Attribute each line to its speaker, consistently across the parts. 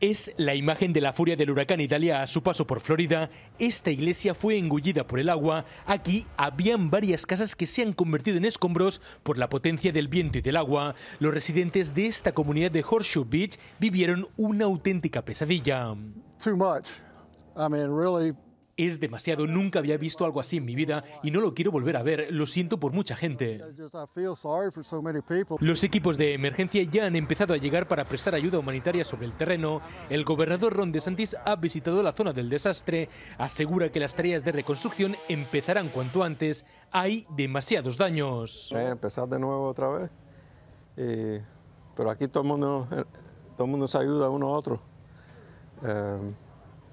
Speaker 1: Es la imagen de la furia del huracán Italia a su paso por Florida. Esta iglesia fue engullida por el agua. Aquí habían varias casas que se han convertido en escombros por la potencia del viento y del agua. Los residentes de esta comunidad de Horseshoe Beach vivieron una auténtica pesadilla. Es demasiado, nunca había visto algo así en mi vida y no lo quiero volver a ver, lo siento por mucha gente. Los equipos de emergencia ya han empezado a llegar para prestar ayuda humanitaria sobre el terreno. El gobernador Ron DeSantis ha visitado la zona del desastre, asegura que las tareas de reconstrucción empezarán cuanto antes. Hay demasiados daños. Eh,
Speaker 2: empezar de nuevo otra vez. pero aquí todo el mundo, todo mundo se ayuda uno a otro. Eh,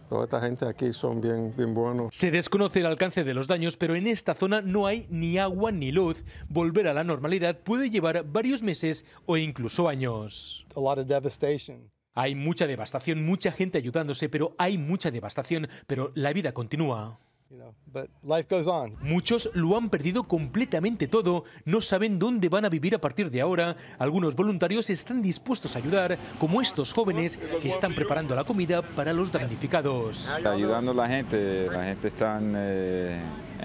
Speaker 2: Toda esta gente aquí son bien, buenos. Se
Speaker 1: desconoce el alcance de los daños, pero en esta zona no hay ni agua ni luz. Volver a la normalidad puede llevar varios meses o incluso años. Hay mucha devastación, mucha gente ayudándose, pero hay mucha devastación, pero la vida continúa. Muchos lo han perdido completamente todo, no saben dónde van a vivir a partir de ahora. Algunos voluntarios están dispuestos a ayudar, como estos jóvenes que están preparando la comida para los damnificados.
Speaker 2: Ayudando a la gente, la gente está en, eh,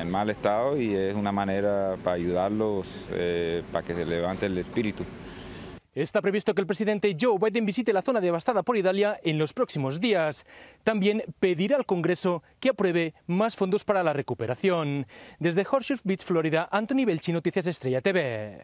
Speaker 2: mal estado y es una manera para ayudarlos, eh,
Speaker 1: para que se levante el espíritu. Está previsto que el presidente Joe Biden visite la zona devastada por Italia en los próximos días. También pedirá al Congreso que apruebe más fondos para la recuperación. Desde Horseshoe Beach, Florida, Anthony Belchi, Noticias Estrella TV.